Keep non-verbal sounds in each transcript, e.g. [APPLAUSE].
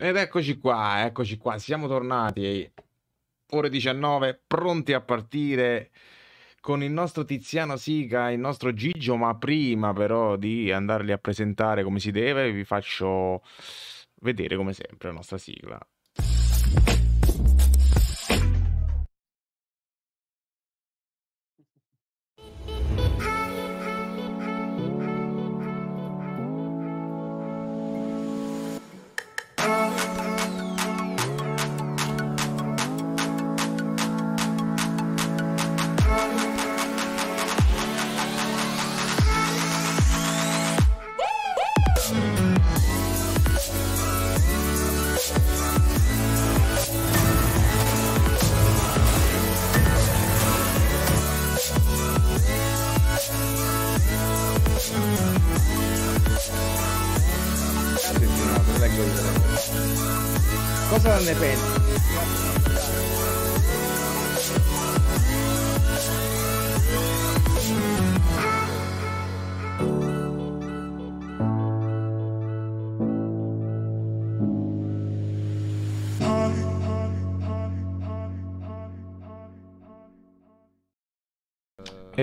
Ed eccoci qua, eccoci qua, siamo tornati, ore 19, pronti a partire con il nostro Tiziano Sica, il nostro Gigio, ma prima però di andarli a presentare come si deve vi faccio vedere come sempre la nostra sigla.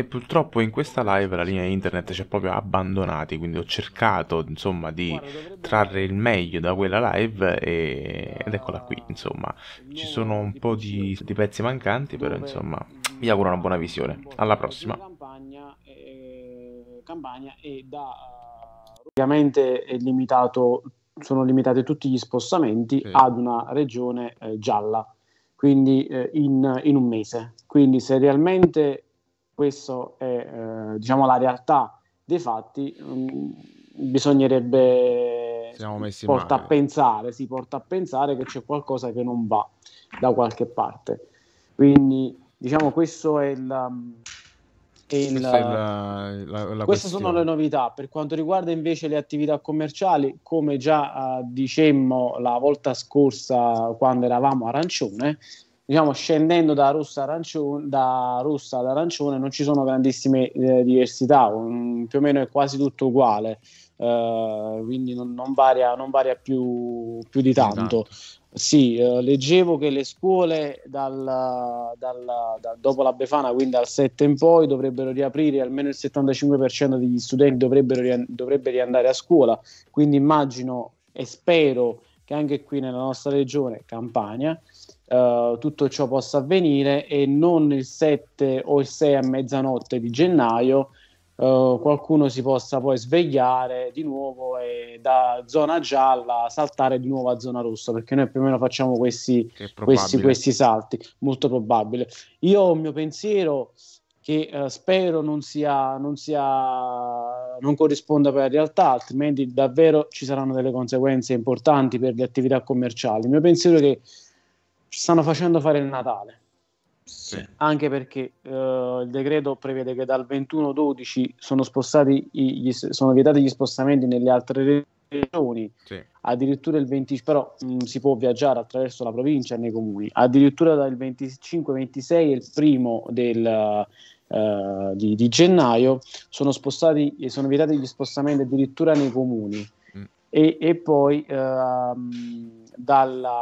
purtroppo in questa live la linea internet ci ha proprio abbandonati, quindi ho cercato insomma di trarre il meglio da quella live e... ed eccola qui, insomma. Ci sono un po' di, di pezzi mancanti, però insomma mm, vi auguro una buona visione. Alla prossima. Campania eh, e da eh, ovviamente è limitato sono limitati tutti gli spostamenti sì. ad una regione eh, gialla, quindi eh, in, in, un mese. Quindi se realmente questa è eh, diciamo, la realtà dei fatti. Mh, mm, bisognerebbe porta a, pensare, sì, porta a pensare, che c'è qualcosa che non va da qualche parte. Quindi, diciamo, questo è il. Mm, il, la, la, la queste sono le novità. Per quanto riguarda invece le attività commerciali, come già uh, dicemmo la volta scorsa quando eravamo arancione, diciamo, scendendo da rossa, arancione, da rossa ad arancione non ci sono grandissime eh, diversità, um, più o meno è quasi tutto uguale, uh, quindi non, non, varia, non, varia, più, più di tanto. Sì, uh, leggevo che le scuole dal, dal, da, dopo la Befana, quindi dal 7 in poi, dovrebbero riaprire, almeno il 75% degli studenti dovrebbero, ri- dovrebbe riandare a scuola, quindi immagino e spero che anche qui nella nostra regione, Campania, eh, tutto ciò possa avvenire e non il 7 o il 6 a mezzanotte di gennaio uh, qualcuno si possa poi svegliare di nuovo e da zona gialla saltare di nuovo a zona rossa perché noi più o meno facciamo questi, questi, questi salti, molto probabile. Io ho il mio pensiero che uh, spero non sia, non sia non corrisponda poi alla realtà, altrimenti davvero ci saranno delle conseguenze importanti per le attività commerciali. Il mio pensiero è che ci stanno facendo fare il Natale. Sì. Anche perché uh, il decreto prevede che dal 21-12 sono, spostati gli, sono vietati gli spostamenti nelle altre regioni, sì. addirittura il 20, però mh, mm, si può viaggiare attraverso la provincia e nei comuni, addirittura dal 25-26 e il primo del, uh, di, di, gennaio sono, spostati, e sono vietati gli spostamenti addirittura nei comuni mm. e, e, poi uh, dalla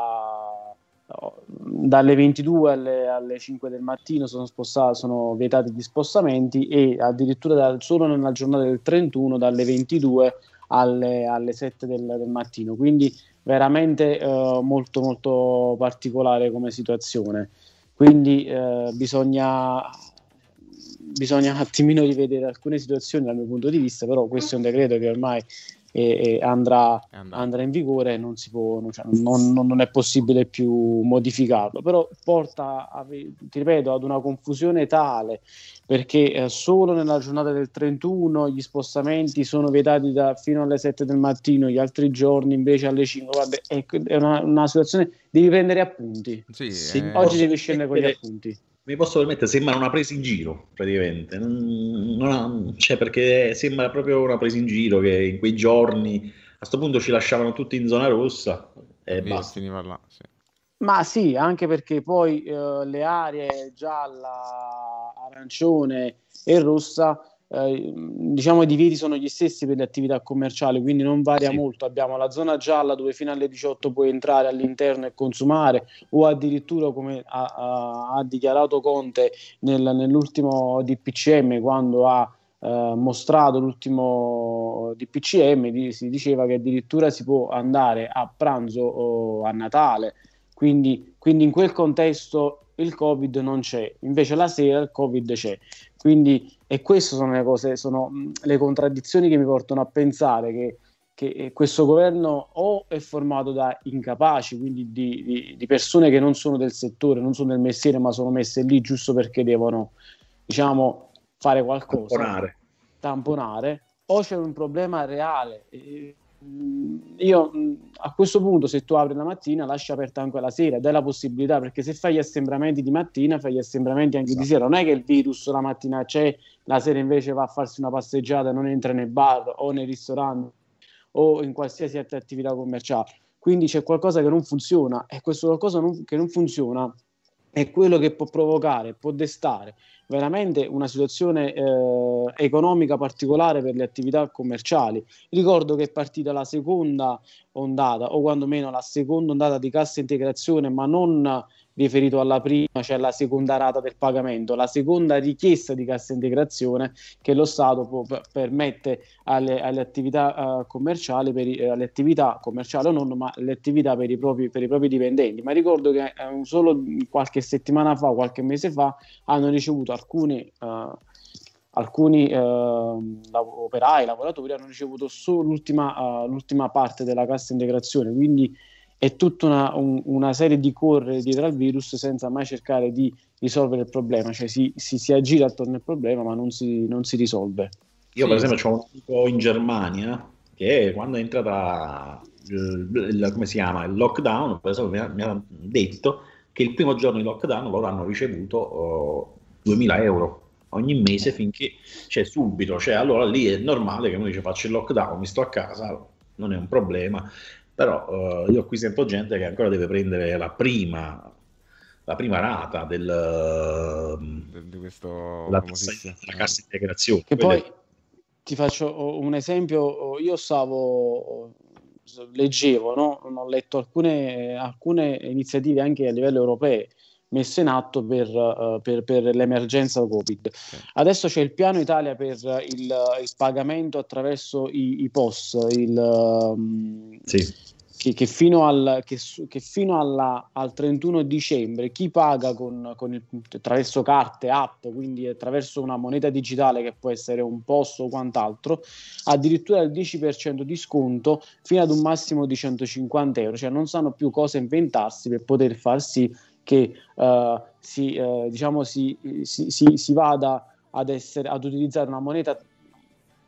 dalle 22 alle, alle 5 del mattino sono, spostati, sono vietati gli spostamenti e addirittura da, solo nella giornata del 31 dalle 22 alle, alle 7 del, del, mattino. Quindi veramente eh, molto molto particolare come situazione. Quindi eh, bisogna, bisogna un attimino rivedere alcune situazioni dal mio punto di vista, però questo è un decreto che ormai e, e andrà, andrà, in vigore e non, cioè, non, non, è possibile più modificarlo, però porta, a, ti ripeto, ad una confusione tale perché eh, solo nella giornata del 31 gli spostamenti sono vietati da, fino alle 7 del mattino, gli altri giorni invece alle 5. Guarda, è, è una, una, situazione, devi prendere appunti. Sì, eh, oggi devi scendere con gli eh, appunti mi posso permettere, sembra una presa in giro praticamente, ha, cioè perché sembra proprio una presa in giro che in quei giorni a sto punto ci lasciavano tutti in zona rossa e Via, basta. Là, sì. Ma sì, anche perché poi eh, le aree gialla, arancione e rossa eh, diciamo i divieti sono gli stessi per le attività commerciali, quindi non varia sì. molto. Abbiamo la zona gialla dove fino alle 18 puoi entrare all'interno e consumare, o addirittura come ha, ha, dichiarato Conte nel, nell'ultimo DPCM quando ha eh, mostrato l'ultimo DPCM, di, si diceva che addirittura si può andare a pranzo o a Natale. Quindi, quindi in quel contesto il covid non c'è, invece la sera il covid c'è. Quindi, e queste sono le cose, sono mm, le contraddizioni che mi portano a pensare che, che eh, questo governo o è formato da incapaci, quindi di, di, di, persone che non sono del settore, non sono del mestiere, ma sono messe lì giusto perché devono, diciamo, fare qualcosa, tamponare, tamponare o c'è un problema reale. Eh, Mm, io mm, a questo punto se tu apri la mattina lascia aperta anche la sera dai la possibilità perché se fai gli assembramenti di mattina fai gli assembramenti anche esatto. di sera non è che il virus la mattina c'è la sera invece va a farsi una passeggiata non entra nel bar o nel ristorante o in qualsiasi altra attività commerciale quindi c'è qualcosa che non funziona e questo qualcosa non, che non funziona è quello che può provocare, può destare veramente una situazione eh, economica particolare per le attività commerciali. Ricordo che è partita la seconda ondata, o quantomeno la seconda ondata di cassa integrazione, ma non riferito alla prima, cioè la seconda rata del pagamento, la seconda richiesta di cassa integrazione che lo Stato può, permette alle, alle attività uh, commerciali, per, eh, alle attività commerciali o non, ma le attività per i, propri, per i propri dipendenti. Ma ricordo che eh, solo qualche settimana fa, qualche mese fa, hanno ricevuto alcune... Uh, alcuni eh, eh operai, lavoratori hanno ricevuto solo l'ultima, uh, l'ultima, parte della cassa integrazione, quindi è tutta una, un, una, serie di corre dietro al virus senza mai cercare di risolvere il problema, cioè si, si, si aggira attorno al problema ma non si, non si risolve. Io sì, per esempio sì. ho un amico in Germania che quando è entrata eh, il, come si chiama, il lockdown, per esempio, mi ha, detto che il primo giorno di lockdown loro hanno ricevuto oh, 2000 euro ogni mese finché cioè subito, cioè allora lì è normale che uno dice faccio il lockdown, mi sto a casa, non è un problema, però eh, io qui sento gente che ancora deve prendere la prima la prima rata del di, questo la, la cassa integrazione che Quelle... poi ti faccio un esempio io stavo leggevo no? ho letto alcune, alcune iniziative anche a livello europeo messo in atto per, uh, per, per l'emergenza Covid. Okay. Adesso c'è il piano Italia per eh, il, eh, il pagamento attraverso i, i POS, il, um, sì. che, che, fino, al, che, che fino alla, al, 31 dicembre chi paga con, con il, attraverso carte, app, quindi attraverso una moneta digitale che può essere un POS o quant'altro, addirittura il 10% di sconto fino ad un massimo di 150 euro, cioè non sanno più cosa inventarsi per poter far sì che uh, si, uh, diciamo si, si, si, si, vada ad, essere, ad utilizzare una moneta,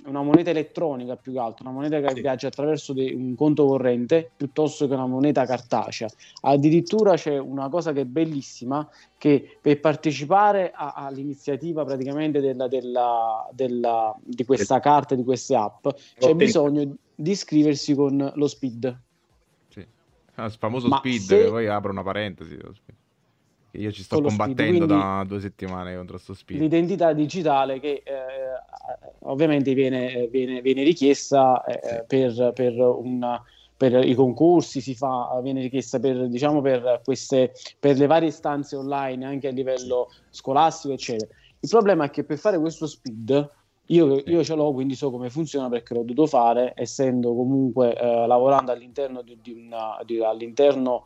una moneta elettronica più che altro, una moneta che sì. viaggia attraverso de, un conto corrente piuttosto che una moneta cartacea. Addirittura c'è una cosa che è bellissima, che per partecipare a, all'iniziativa praticamente della, della, della, di questa carta, di queste app, c'è detto. bisogno di iscriversi con lo speed. Sì. Ah, il famoso Ma SPID, se... che poi apro una parentesi. Lo speed io ci sto combattendo da due settimane contro sto Speed. L'identità digitale che eh, ovviamente viene, viene, viene richiesta eh, sì. per, per un per i concorsi, si fa, viene richiesta per, diciamo, per, queste, per le varie stanze online, anche a livello scolastico, eccetera. Il problema è che per fare questo speed, io, io ce l'ho, quindi so come funziona perché l'ho dovuto fare, essendo comunque eh, lavorando all'interno, di, di una, di, all'interno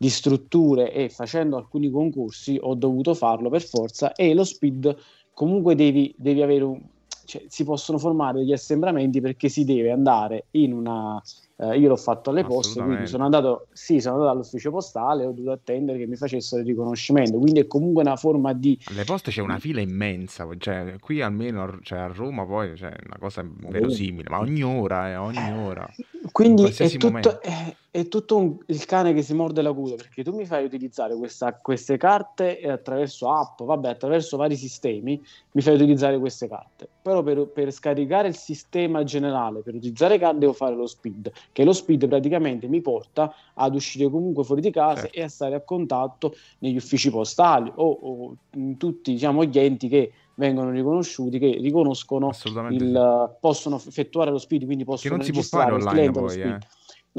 di strutture e facendo alcuni concorsi ho dovuto farlo per forza e lo speed comunque devi, devi avere un, cioè, si possono formare degli assembramenti perché si deve andare in una eh, io l'ho fatto alle poste quindi sono andato, sì, sono andato all'ufficio postale ho dovuto attendere che mi facessero il riconoscimento quindi è comunque una forma di alle poste c'è una fila immensa cioè, qui almeno cioè, a Roma poi c'è cioè, una cosa verosimile ma ogni ora è eh, ogni eh, ora quindi in è tutto, è, è tutto un, il cane che si morde la coda perché tu mi fai utilizzare questa, queste carte eh, attraverso app, vabbè, attraverso vari sistemi, mi fai utilizzare queste carte. Però per, per scaricare il sistema generale, per utilizzare carte, devo fare lo speed, che lo speed praticamente mi porta ad uscire comunque fuori di casa certo. e a stare a contatto negli uffici postali o, o in tutti diciamo, gli enti che vengono riconosciuti, che riconoscono il, sì. possono effettuare lo speed, quindi possono che non si può fare online poi, eh.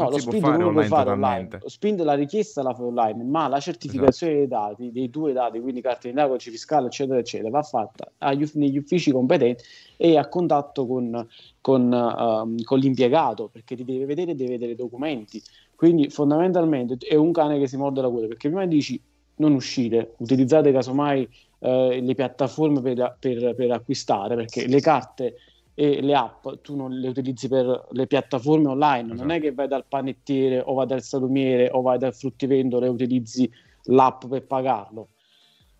No, lo spin lo puoi fare online. Lo spin la richiesta la fai online, ma la certificazione esatto. dei dati, dei tuoi dati, quindi carte di indagine, codice fiscale, eccetera, eccetera, va fatta agli, negli uffici competenti e a contatto con, con, uh, con l'impiegato, perché ti deve vedere, deve vedere i documenti. Quindi fondamentalmente è un cane che si morde la coda, perché prima dici non uscire, utilizzate casomai eh, le piattaforme per, per, per, acquistare, perché le carte e le app tu non le utilizzi per le piattaforme online, esatto. non è esatto. che vai dal panettiere o vai dal salumiere o vai dal fruttivendolo e utilizzi l'app per pagarlo.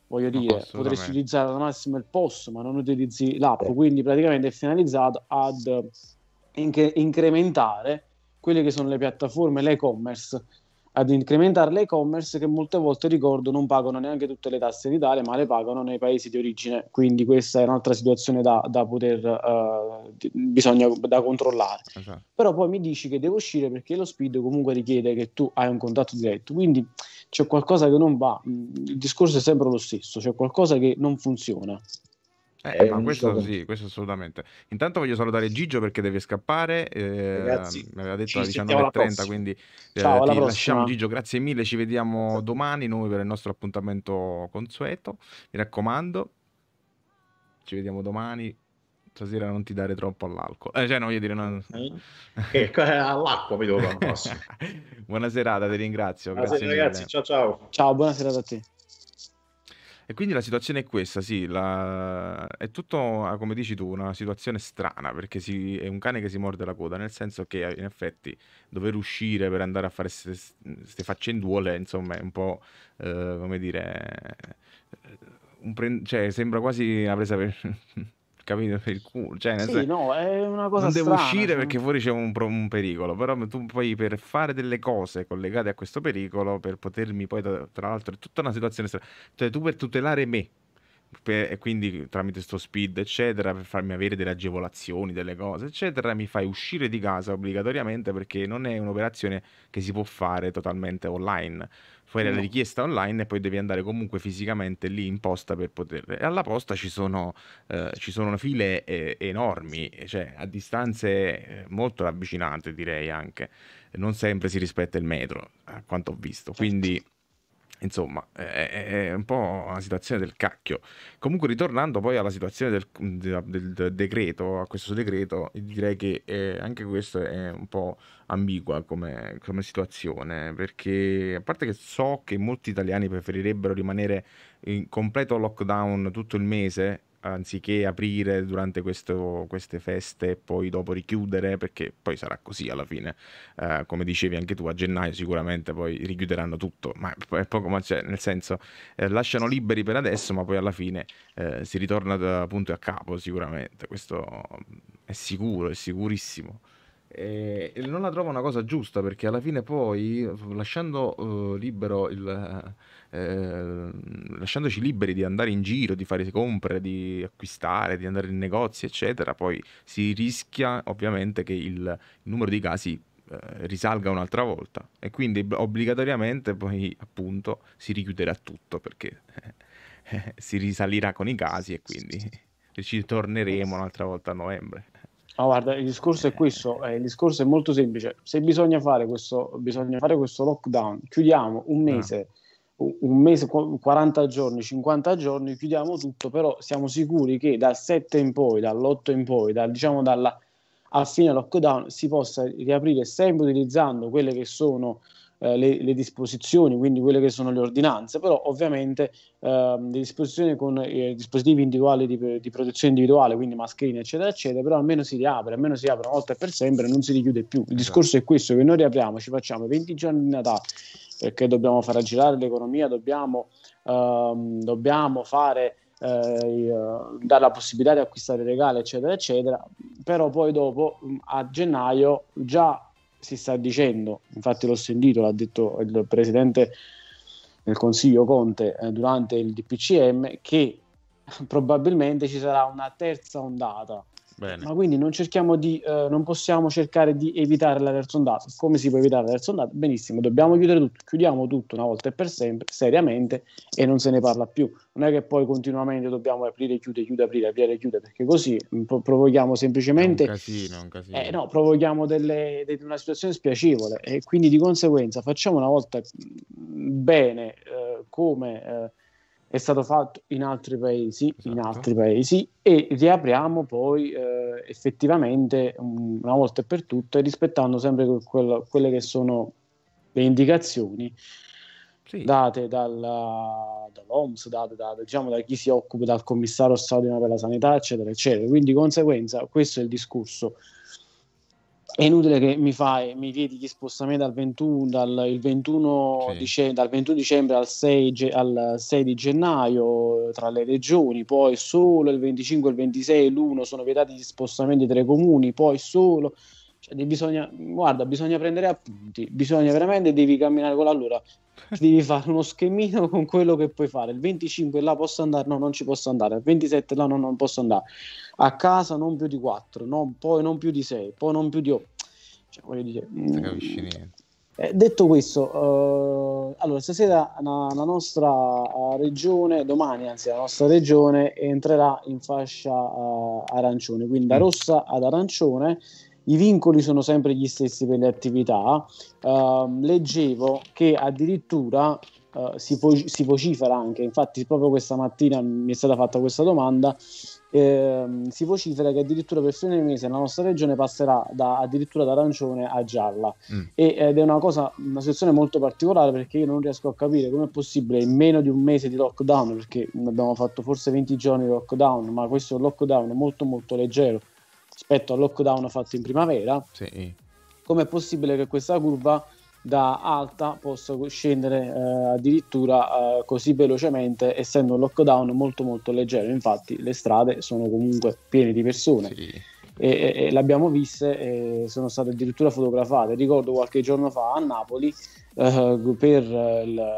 Voglio no, dire, potresti utilizzare al massimo il POS, ma non utilizzi l'app, eh. quindi praticamente è finalizzato ad incre- incrementare quelle che sono le piattaforme, l'e-commerce ad incrementare l'e-commerce che molte volte, ricordo, non pagano neanche tutte le tasse in Italia ma le pagano nei paesi di origine. Quindi questa è un'altra situazione da, da poter, uh, di, bisogna da controllare. Esatto. Però poi mi dici che devo uscire perché lo speed comunque richiede che tu hai un contatto diretto, quindi c'è qualcosa che non va. Il discorso è sempre lo stesso, c'è qualcosa che non funziona. Eh, eh, ma questo sì, questo assolutamente. Intanto voglio salutare Gigio perché deve scappare. Eh, mi aveva detto alle 19.30, quindi eh, Ciao, eh, ti lasciamo Gigio, grazie mille, ci vediamo domani noi per il nostro appuntamento consueto. Mi raccomando, ci vediamo domani. Stasera non ti dare troppo all'alcol. Eh, cioè, no, voglio dire... Non... Eh, eh all'acqua mi devo [LAUGHS] Buona serata, ti ringrazio. Buonasera ragazzi, ciao ciao. Ciao, buona serata a te. E quindi la situazione è questa, sì, la... è tutto, ah, come dici tu, una situazione strana, perché si... è un cane che si morde la coda, nel senso che in effetti dover uscire per andare a fare queste faccenduole, insomma, è un po', eh, come dire, eh, pre... cioè, sembra quasi una presa per capito? Per il culo. Cioè, sì, senso, no, è una cosa non devo uscire no? Cioè. perché fuori c'è un, un, pericolo. Però tu poi per fare delle cose collegate a questo pericolo, per potermi poi, tra l'altro, è tutta una situazione strana. Cioè, tu per tutelare me. Per, e quindi tramite sto speed eccetera per farmi avere delle agevolazioni delle cose eccetera mi fai uscire di casa obbligatoriamente perché non è un'operazione che si può fare totalmente online fare no. la richiesta online e poi devi andare comunque fisicamente lì in posta per poter... E alla posta ci sono, eh, ci sono file eh, enormi, eh, cioè a distanze eh, molto ravvicinate direi anche. Non sempre si rispetta il metro, a quanto ho visto. Certo. Quindi Insomma, è, è, un po' una situazione del cacchio. Comunque, ritornando poi alla situazione del, del, del decreto, a questo decreto, direi che eh, anche questo è un po' ambigua come, come, situazione, perché a parte che so che molti italiani preferirebbero rimanere in completo lockdown tutto il mese anziché aprire durante questo, queste feste e poi dopo richiudere, perché poi sarà così alla fine, uh, come dicevi anche tu, a gennaio sicuramente poi richiuderanno tutto, ma è poco, ma cioè, nel senso eh, lasciano liberi per adesso, ma poi alla fine eh, si ritorna da, appunto a capo sicuramente, questo è sicuro, è sicurissimo. E non la trovo una cosa giusta perché alla fine poi lasciando, uh, il, uh, lasciandoci liberi di andare in giro, di fare compere, di acquistare, di andare in negozi, eccetera, poi si rischia ovviamente che il, il numero di casi risalga un'altra volta e quindi obbligatoriamente poi appunto si richiuderà tutto perché [LAUGHS] si risalirà con i casi e quindi ci torneremo un'altra volta a novembre. Ma guarda, il discorso è eh. questo, eh, il discorso è molto semplice. Se bisogna fare questo, bisogna fare questo lockdown, chiudiamo un ah. mese, no. un mese, 40 giorni, 50 giorni, chiudiamo tutto, però siamo sicuri che dal 7 in poi, dall'8 in poi, dal, diciamo dalla, a fine lockdown si possa riaprire sempre utilizzando quelle che sono eh, le, le, disposizioni, quindi quelle che sono le ordinanze, però ovviamente eh, le disposizioni con eh, dispositivi individuali di, di, protezione individuale, quindi mascherine, eccetera, eccetera, però almeno si riapre, almeno si apre una volta e per sempre, non si richiude più. Il esatto. discorso è questo, che noi riapriamo, ci facciamo 20 giorni di Natale, perché dobbiamo far girare l'economia, dobbiamo, ehm, dobbiamo fare... Eh, eh, dare la possibilità di acquistare regali, eccetera, eccetera, però poi dopo a gennaio già si sta dicendo, infatti l'ho sentito, l'ha detto il presidente del Consiglio Conte eh, durante il DPCM, che probabilmente ci sarà una terza ondata Bene. Ma quindi non, di, eh, non, possiamo cercare di evitare la terza ondata. Come si può evitare la terza ondata? Benissimo, dobbiamo chiudere tutto, chiudiamo tutto una volta e per sempre, seriamente, e non se ne parla più. Non è che poi continuamente dobbiamo aprire, chiudere, chiudere, aprire, aprire, chiudere, perché così mm, pro- provochiamo semplicemente... È un casino, un casino. Eh, no, provochiamo delle, delle, una situazione spiacevole e quindi di conseguenza facciamo una volta mm, bene eh, come eh, è stato fatto in altri paesi, esatto. in altri paesi e riapriamo poi eh, effettivamente una volta e per tutte rispettando sempre quella, quelle che sono le indicazioni sì. date dalla, dall'OMS, date da, diciamo, da chi si occupa, dal commissario straordinario per la sanità, eccetera, eccetera. Quindi, conseguenza, questo è il discorso è inutile che mi fai, mi chiedi gli spostamenti dal 21, dal, 21, sì. dice, dal 21 dicembre al 6, al 6, di gennaio tra le regioni, poi solo il 25 e il 26 l'uno sono vietati gli spostamenti tra i comuni, poi solo cioè, bisogna, guarda, bisogna prendere appunti, bisogna veramente, devi camminare con l'allora, [LAUGHS] devi fare uno schemino con quello che puoi fare. Il 25 là posso andare, no, non ci posso andare. Il 27 là no, non posso andare. A casa non più di 4, no, poi non più di 6, poi non più di 8. Cioè, voglio dire, non mm, capisci niente. Eh, detto questo, eh, allora stasera la, la, nostra eh, regione, domani anzi la nostra regione entrerà in fascia eh, arancione, quindi da mm. rossa ad arancione i vincoli sono sempre gli stessi per le attività. Uh, leggevo che addirittura uh, si, vo- si, vocifera anche, infatti proprio questa mattina mi è stata fatta questa domanda, ehm, si vocifera che addirittura per fine mese la nostra regione passerà da, addirittura da arancione a gialla mm. e, ed è una cosa, una situazione molto particolare perché io non riesco a capire come è possibile in meno di un mese di lockdown, perché abbiamo fatto forse 20 giorni di lockdown, ma questo lockdown è molto molto leggero rispetto al lockdown fatto in primavera, sì. è possibile che questa curva da alta possa scendere eh, addirittura eh, così velocemente essendo un lockdown molto molto leggero infatti le strade sono comunque piene di persone sì. e, e, e, l'abbiamo viste e sono state addirittura fotografate ricordo qualche giorno fa a Napoli eh, per il,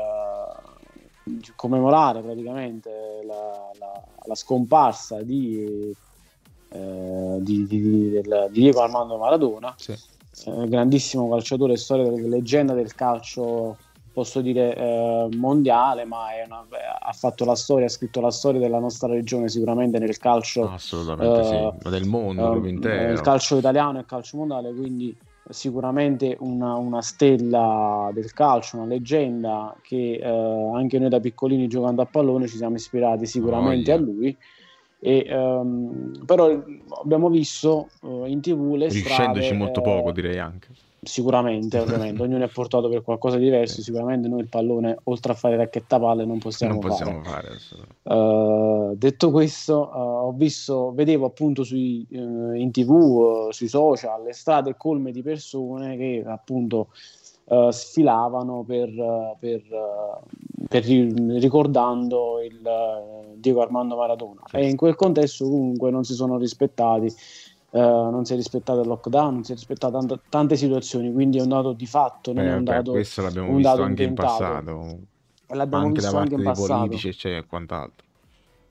commemorare praticamente la, la, la scomparsa di eh, di, di, del, di, Diego Armando Maradona, sì. eh, grandissimo calciatore, storia, della leggenda del calcio, posso dire eh, mondiale, ma una, eh, ha fatto la storia, ha scritto la storia della nostra regione sicuramente nel calcio. Assolutamente sì, eh, ma del mondo, eh, intero. Il calcio italiano e il calcio mondiale, quindi sicuramente una, una, stella del calcio, una leggenda che eh, anche noi da piccolini giocando a pallone ci siamo ispirati sicuramente oh, yeah. a lui e, um, però abbiamo visto uh, in tv le Riuscendoci strade, molto eh, poco direi anche. Sicuramente, ovviamente, ognuno è portato per qualcosa di diverso, sì. sicuramente noi il pallone, oltre a fare racchetta palle, non possiamo, non possiamo fare. fare uh, eh, detto questo, uh, ho visto, vedevo appunto sui, in tv, sui social, le strade colme di persone che appunto eh, sfilavano per, eh, per, eh, per ricordando il, Diego Armando Maradona. Certo. E in quel contesto comunque non si sono rispettati. Uh, non si è rispettato il lockdown, non si è rispettata tante, tante situazioni, quindi è un dato di fatto, non eh, è un dato, beh, questo l'abbiamo visto anche in passato, l'abbiamo anche visto anche in passato. politici e quant'altro.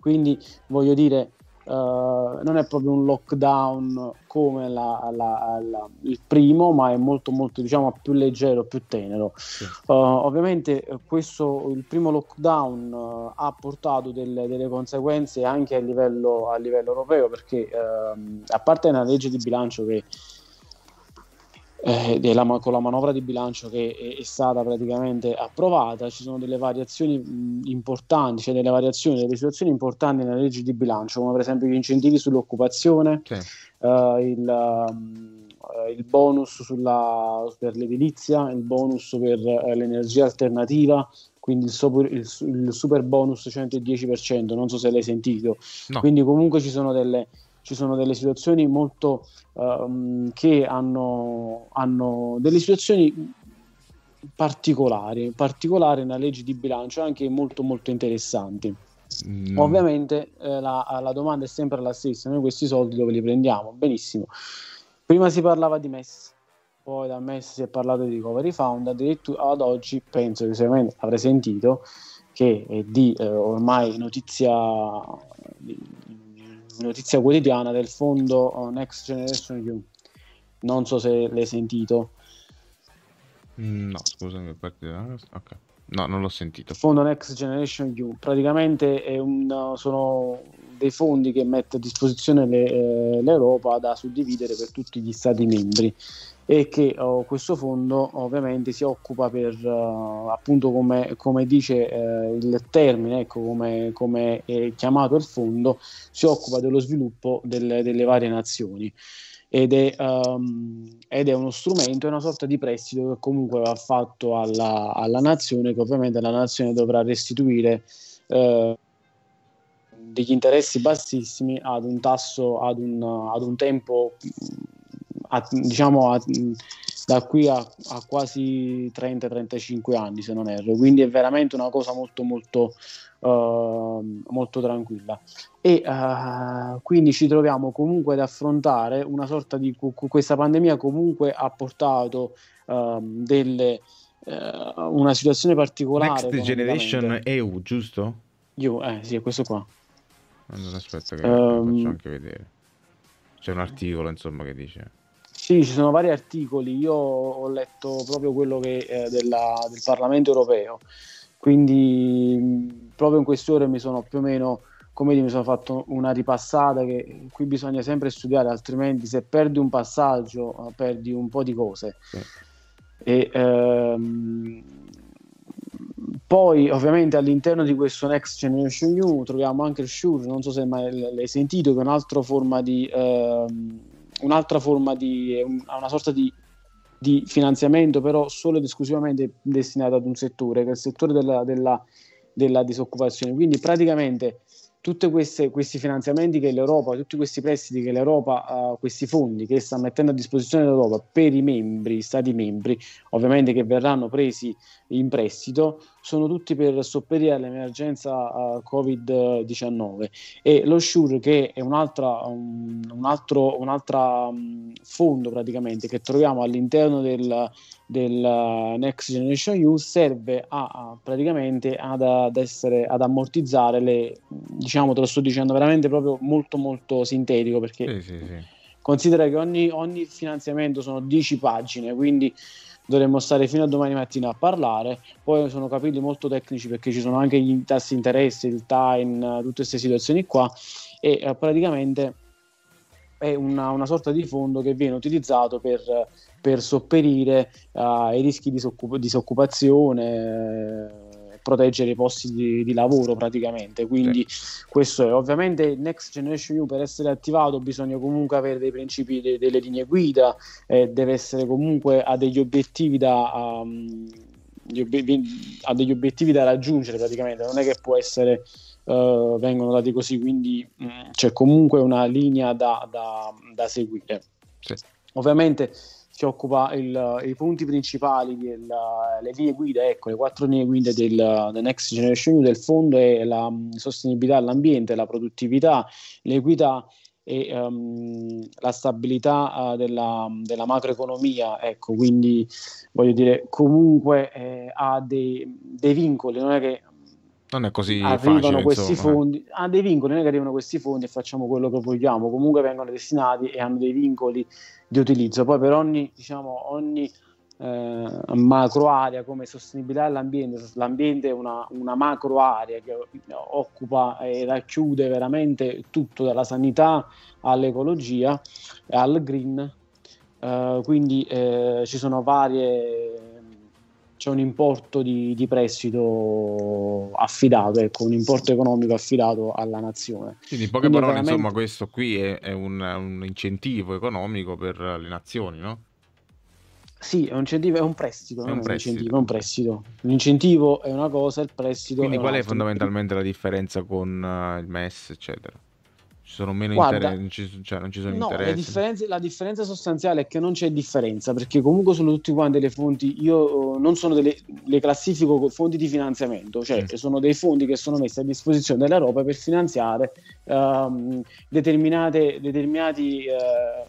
Quindi voglio dire, eh, non è proprio un lockdown come la, la, la, il primo, ma è molto, molto diciamo, più leggero, più tenero. Sì. Uh, ovviamente questo, il primo lockdown uh, ha portato delle, delle, conseguenze anche a livello, a livello europeo, perché ehm, a parte una legge di bilancio che eh, la, con la manovra di bilancio che è, è, stata praticamente approvata, ci sono delle variazioni importanti, cioè delle variazioni, delle situazioni importanti nella legge di bilancio, come per esempio gli incentivi sull'occupazione, okay. eh, il, eh, il, bonus sulla, per l'edilizia, il bonus per eh, l'energia alternativa, quindi il super, il, il super bonus 110%, non so se l'hai sentito. No. Quindi comunque ci sono delle ci sono delle situazioni molto ehm, che hanno, hanno delle situazioni particolari, particolari nella legge di bilancio anche molto molto interessanti. Mm. Ovviamente eh, la, la, domanda è sempre la stessa, noi questi soldi dove li prendiamo? Benissimo. Prima si parlava di MES, poi da MES si è parlato di recovery fund, addirittura ad oggi penso che sicuramente avrei sentito che è di eh, ormai notizia di, notizia quotidiana del fondo oh, Next Generation EU. Non so se l'hai sentito. Mm, no, scusami perché... Ok. No, non l'ho sentito. Fondo Next Generation EU. Praticamente un, sono dei fondi che mette a disposizione le, eh, l'Europa da suddividere per tutti gli Stati membri e che oh, questo fondo ovviamente si occupa per uh, appunto come, come dice eh, il termine, ecco, come, come, è chiamato il fondo, si occupa dello sviluppo del, delle varie nazioni ed è, um, ed è, uno strumento, è una sorta di prestito che comunque va fatto alla, alla nazione, che ovviamente la nazione dovrà restituire eh, degli interessi bassissimi ad un tasso, ad un, ad un tempo, mm, a, diciamo, a, da qui a, a quasi 30-35 anni se non erro, quindi è veramente una cosa molto molto uh, molto tranquilla. E uh, quindi ci troviamo comunque ad affrontare una sorta di... questa pandemia comunque ha portato ehm, delle, eh, una situazione particolare. Next Generation EU, giusto? Io, eh sì, è questo qua. Allora aspetta che um, faccio anche vedere. C'è un articolo, insomma, che dice... Sì, ci sono vari articoli. Io ho letto proprio quello che, eh, della, del Parlamento europeo. Quindi proprio in queste ore mi sono più o meno, come dire, mi sono fatto una ripassata che qui bisogna sempre studiare, altrimenti se perdi un passaggio eh, perdi un po' di cose. E, ehm, poi ovviamente all'interno di questo Next Generation U troviamo anche il Shure, non so se mai l'hai sentito, che è un'altra forma di... Ehm, un'altra forma di una sorta di di finanziamento però solo ed esclusivamente destinato ad un settore, che è il settore della, della, della disoccupazione. Quindi praticamente tutti questi finanziamenti che l'Europa, tutti questi prestiti che l'Europa, uh, questi fondi che sta mettendo a disposizione l'Europa per i membri, gli stati membri, ovviamente che verranno presi in prestito, sono tutti per sopperire all'emergenza uh, eh, Covid-19 e lo SURE che è un'altra, um, un altro un altra, um, mm, fondo praticamente che troviamo all'interno del, del eh, Next Generation EU serve a, a praticamente ad, ad, essere, ad ammortizzare le, diciamo te lo sto dicendo veramente proprio molto molto sintetico perché sì, sì, sì. considera che ogni, ogni finanziamento sono 10 pagine quindi dovremmo stare fino a domani mattina a parlare. Poi sono capelli molto tecnici perché ci sono anche i tassi interessi, il time, eh, tutte queste situazioni qua. E eh, praticamente è una, una, sorta di fondo che viene utilizzato per, per sopperire eh, ai rischi di disoccup- disoccupazione eh, proteggere i posti di, di lavoro praticamente. Quindi sì. questo è ovviamente Next Generation EU per essere attivato bisogna comunque avere dei principi, de, delle linee guida, eh, deve essere comunque a degli obiettivi da... Um, ha degli obiettivi da raggiungere praticamente, non è che può essere Uh, vengono dati così, quindi mh, mm, c'è comunque una linea da, da, da seguire. Sì. Ovviamente si occupa il, i punti principali, del, le linee guida, ecco, le quattro linee guida del, del Next Generation EU, del fondo è la mm, sostenibilità dell'ambiente, la produttività, l'equità e um, la stabilità uh, della, della, macroeconomia, ecco, quindi voglio dire, comunque eh, ha dei, dei, vincoli, non è che non è così arrivano ah, facile, questi insomma. fondi ha ah, dei vincoli, non che arrivano questi fondi e facciamo quello che vogliamo, comunque vengono destinati e hanno dei vincoli di utilizzo poi per ogni, diciamo, ogni eh, macro area come sostenibilità dell'ambiente, l'ambiente è una, una macro area che occupa e racchiude veramente tutto dalla sanità all'ecologia al green, eh, quindi eh, ci sono varie c'è un importo di, di prestito affidato, ecco, un importo economico affidato alla nazione. Quindi in poche Quindi parole, veramente... insomma, questo qui è, è un, un, incentivo economico per le nazioni, no? Sì, è un, incentivo, è un prestito, è un, prestito. Incentivo, è un prestito. L'incentivo è una cosa, il prestito Quindi qual è fondamentalmente la differenza con eh, il MES, eccetera? sono meno Guarda, inter- cioè non ci sono no, differenze, la differenza sostanziale è che non c'è differenza, perché comunque sono tutte quante le fonti, io eh, non sono delle, le classifico fonti di finanziamento, cioè mm. sono dei fondi che sono messi a disposizione dell'Europa per finanziare um, determinate, determinati... Uh,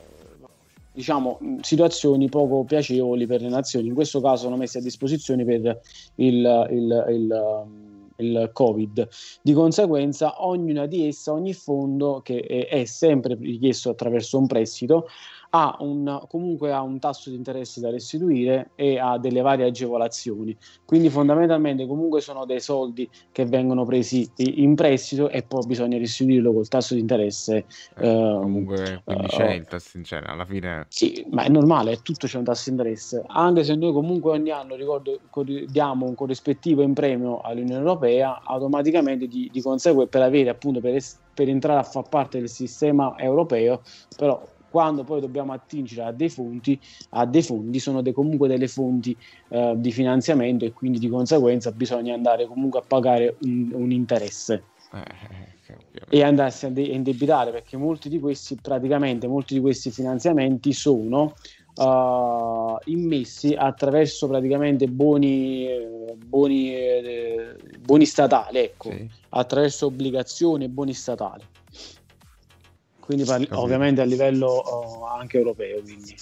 diciamo, situazioni poco piacevoli per le nazioni. In questo caso sono messe a disposizione per il, il, il ehm, il Covid. Di conseguenza ognuna di esse, ogni fondo che è sempre richiesto attraverso un prestito, ha un, comunque ha un tasso di interesse da restituire e ha delle varie agevolazioni. Quindi fondamentalmente comunque sono dei soldi che vengono presi in prestito e poi bisogna restituirlo col tasso di interesse. Eh, ehm, comunque eh, quindi eh, c'è il tasso di interesse, alla fine... Sì, ma è normale, tutto c'è un tasso di interesse, anche se noi comunque ogni anno ricordo, diamo un corrispettivo in premio all'Unione Europea, automaticamente di, di conseguenza per avere appunto per, es- per entrare a far parte del sistema europeo, però quando poi dobbiamo attingere a dei fondi, a dei fondi sono de, comunque delle fonti eh, di finanziamento e quindi di conseguenza bisogna andare comunque a pagare un, un interesse. Eh, eh, e andarsi a indebitare perché molti di questi praticamente molti di questi finanziamenti sono uh, immessi attraverso praticamente buoni, buoni, eh, buoni statali ecco sì. attraverso obbligazioni e buoni statali quindi parli, ovviamente a livello oh, anche europeo. Quindi.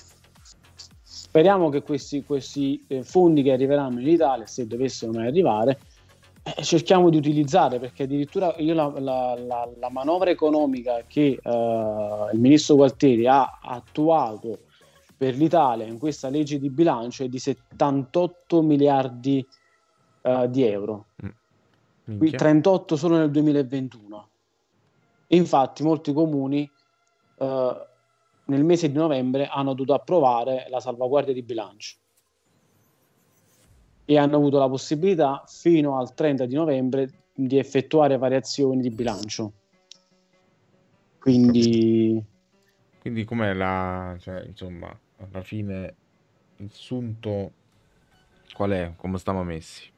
Speriamo che questi, questi eh, fondi che arriveranno in Italia, se dovessero mai arrivare, eh, cerchiamo di utilizzare perché addirittura io la, la, la, la manovra economica che eh, il ministro Gualtieri ha attuato per l'Italia in questa legge di bilancio è di 78 miliardi eh, di euro, mm. Minchia. 38 solo nel 2021. Infatti molti comuni eh, nel mese di novembre hanno dovuto approvare la salvaguardia di bilancio e hanno avuto la possibilità fino al 30 di novembre di effettuare variazioni di bilancio. Quindi, quindi com'è la cioè, insomma, alla fine il sunto qual è? Come stiamo messi?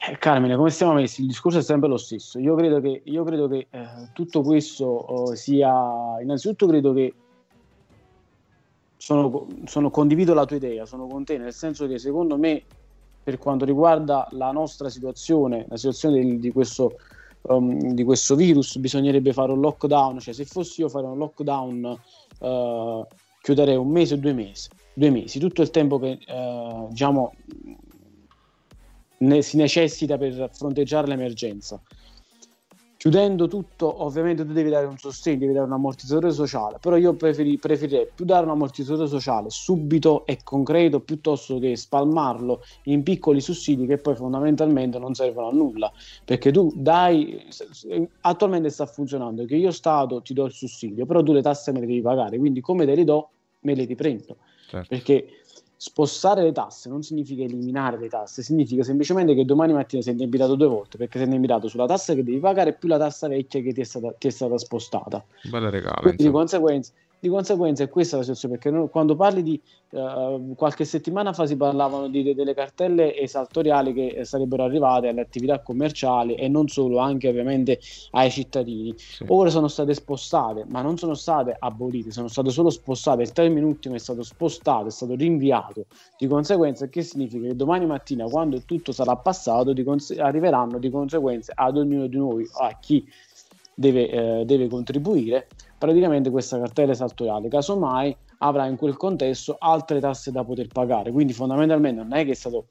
Eh, Carmine, come stiamo messi? Il discorso è sempre lo stesso. Io credo che, io credo che eh, tutto questo eh, sia. Innanzitutto, credo che. Sono, sono, condivido la tua idea, sono con te, nel senso che secondo me, per quanto riguarda la nostra situazione, la situazione del, di, questo, um, di, questo, virus, bisognerebbe fare un lockdown. Cioè, se fossi io fare un lockdown, eh, chiuderei un mese o due mesi, due mesi, tutto il tempo che eh, diciamo ne si necessita per fronteggiare l'emergenza. Chiudendo tutto, ovviamente tu devi dare un sostegno, devi dare un ammortizzatore sociale, però io preferi, preferirei più dare un ammortizzatore sociale subito e concreto piuttosto che spalmarlo in piccoli sussidi che poi fondamentalmente non servono a nulla, perché tu dai, attualmente sta funzionando che io Stato ti do il sussidio, però tu le tasse me le devi pagare, quindi come te le do me le riprendo, certo. perché spostare le tasse non significa eliminare le tasse, significa semplicemente che domani mattina sei indebitato due volte perché sei indebitato sulla tassa che devi pagare più la tassa vecchia che ti è stata, ti è stata spostata. Bella regalo. Quindi insomma. di conseguenza di conseguenza è questa la situazione, perché noi, quando parli di uh, qualche settimana fa si parlavano di, delle cartelle esaltoriali che eh, sarebbero arrivate alle attività commerciali e non solo, anche ovviamente ai cittadini. Sì. Ora sono state spostate, ma non sono state abolite, sono state solo spostate. Il termine ultimo è stato spostato, è stato rinviato. Di conseguenza che significa che domani mattina, quando tutto sarà passato, di conse- arriveranno di conseguenza ad ognuno di noi, a chi deve, eh, deve contribuire praticamente questa cartella esattoriale, casomai avrà in quel contesto altre tasse da poter pagare, quindi fondamentalmente non è che è stato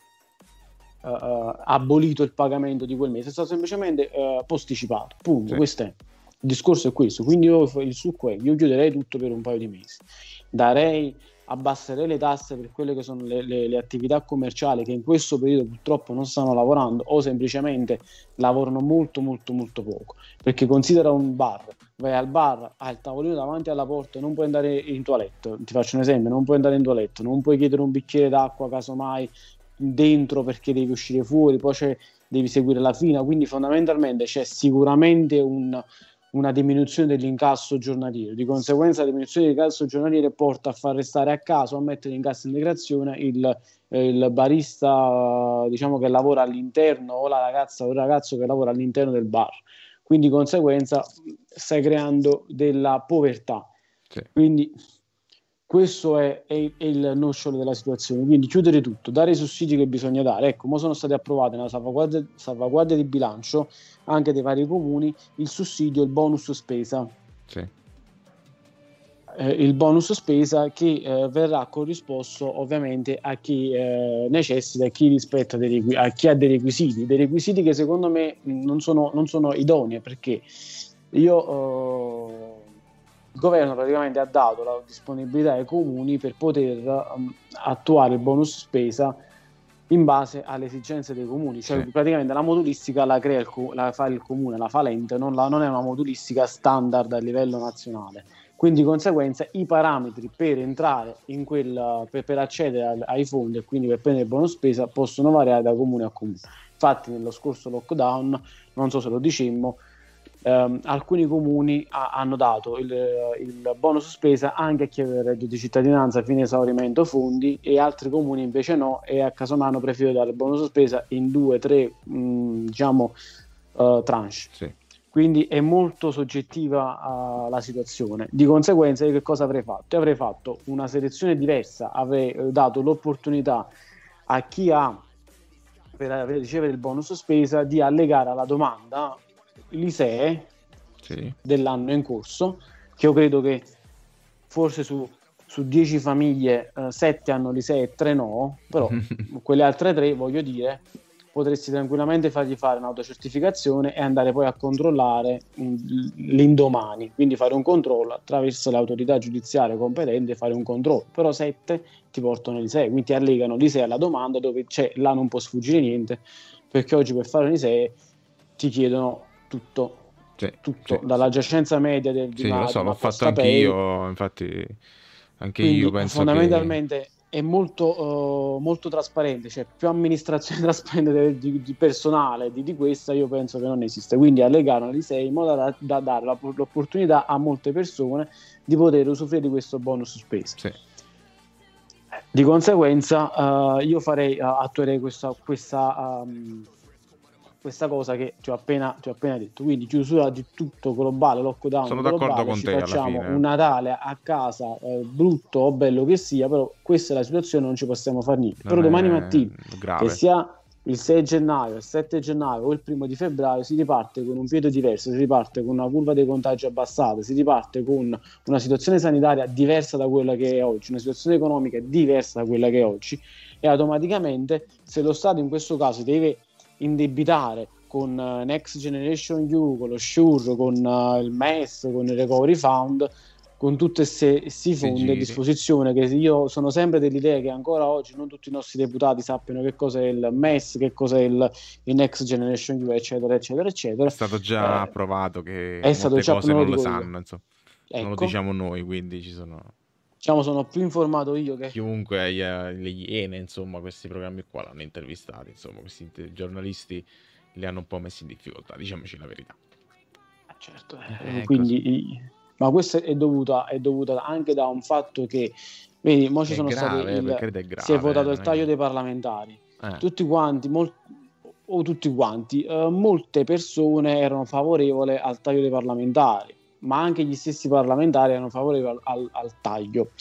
uh, abolito il pagamento di quel mese, è stato semplicemente uh, posticipato, punto, sì. questo è. Il discorso è questo, quindi io, il succo è, io chiuderei tutto per un paio di mesi, darei abbasserei le tasse per quelle che sono le, le, le, attività commerciali che in questo periodo purtroppo non stanno lavorando o semplicemente lavorano molto molto molto poco perché considera un bar vai al bar hai il tavolino davanti alla porta non puoi andare in toiletto ti faccio un esempio non puoi andare in toiletto non puoi chiedere un bicchiere d'acqua casomai dentro perché devi uscire fuori poi devi seguire la fila quindi fondamentalmente c'è sicuramente un una diminuzione dell'incasso giornaliero. Di conseguenza, la diminuzione dell'incasso giornaliero porta a far restare a caso, a mettere in cassa integrazione il, eh, il, barista diciamo, che lavora all'interno o la ragazza o il ragazzo che lavora all'interno del bar. Quindi, di conseguenza, stai creando della povertà. Sì. Quindi questo è, è, è il nocciolo della situazione, quindi chiudere tutto, dare i sussidi che bisogna dare. Ecco, ma sono state approvate nella salvaguardia, salvaguardia di bilancio anche dei vari comuni il sussidio, il bonus spesa. Sì. Eh, il bonus spesa che eh, verrà corrisposto ovviamente a chi eh, necessita, a chi rispetta, dei, a chi ha dei requisiti, dei requisiti che secondo me non sono, non sono idonei perché io eh, il governo praticamente ha dato la disponibilità ai comuni per poter um, attuare il bonus spesa in base alle esigenze dei comuni, cioè sì. praticamente la modulistica la crea il, la fa il comune, la fa l'ente, non, la, non è una modulistica standard a livello nazionale. Quindi di conseguenza i parametri per entrare in quel, per, per accedere al, ai fondi e quindi per prendere il bonus spesa possono variare da comune a comune. Infatti nello scorso lockdown, non so se lo dicemmo, ehm, alcuni comuni ha, hanno dato il, il buono sospesa anche a chi aveva reddito di cittadinanza fino a esaurimento fondi e altri comuni invece no e a caso Casomano preferito dare il bonus spesa in due, tre mh, mm, diciamo uh, tranche. Sì. Quindi è molto soggettiva uh, la situazione. Di conseguenza, io che cosa avrei fatto? Io avrei fatto una selezione diversa, avrei eh, dato l'opportunità a chi ha per ricevere il bonus spesa di allegare alla domanda Lisee sì. dell'anno in corso, che io credo che forse su, su 10 famiglie eh, 7 hanno Lisee e 3 no, però [LAUGHS] quelle altre 3 voglio dire potresti tranquillamente fargli fare un'autocertificazione e andare poi a controllare mm, l'indomani, quindi fare un controllo attraverso l'autorità giudiziaria competente, fare un controllo, però 7 ti portano l'ISEE, quindi ti allegano l'ISEE alla domanda dove c'è, là non può sfuggire niente, perché oggi per fare un ISEE ti chiedono tutto. Sì, tutto, sì. dalla giacenza media del di Sì, Mad, lo so, l'ho fatto anch'io, pay. infatti anche Quindi, io penso fondamentalmente che... è molto, uh, molto trasparente, cioè più amministrazione [LAUGHS] trasparente di, di personale di, di, questa io penso che non esiste. Quindi allegare una di 6 in modo da, da dare la, l'opportunità a molte persone di poter usufruire di questo bonus spesa. Sì. Di conseguenza uh, io farei, uh, attuerei questa, questa um, questa cosa che ti ho appena, ti ho appena detto. Quindi chiusura di tutto globale, lockdown Sono globale, d'accordo con te, facciamo eh. un Natale a casa, eh, brutto o bello che sia, però questa è la situazione, non ci possiamo fare niente. Non però domani mattina, grave. che sia il 6 gennaio, il 7 gennaio o il primo di febbraio si riparte con un piede diverso, si riparte con una curva dei contagi abbassata, si riparte con una situazione sanitaria diversa da quella che è oggi, una situazione economica diversa da quella che è oggi e automaticamente se lo Stato in questo caso deve indebitare con eh, Next Generation EU, con lo Sure, con eh, il MES, con il Recovery Fund, con tutte questi fondi a disposizione che io sono sempre dell'idea che ancora oggi non tutti i nostri deputati sappiano che cos'è il MES, che cos'è il, il Next Generation EU, eccetera, eccetera, eccetera. È stato già eh, approvato che è stato già cose non lo sanno, ecco. non lo ecco. diciamo noi, quindi ci sono diciamo sono più informato io che chiunque eh, le Iene insomma questi programmi qua l'hanno intervistato insomma questi giornalisti li hanno un po' messi in difficoltà diciamoci la verità ah, certo eh, eh ecco, quindi così. ma questo è dovuto, è dovuto anche da un fatto che vedi mo ci è sono grave, stati eh, il, grave, si è votato il taglio che... dei parlamentari eh. tutti quanti mol, o tutti quanti eh, molte persone erano favorevoli al taglio dei parlamentari ma anche gli stessi parlamentari erano favorevoli al, al taglio.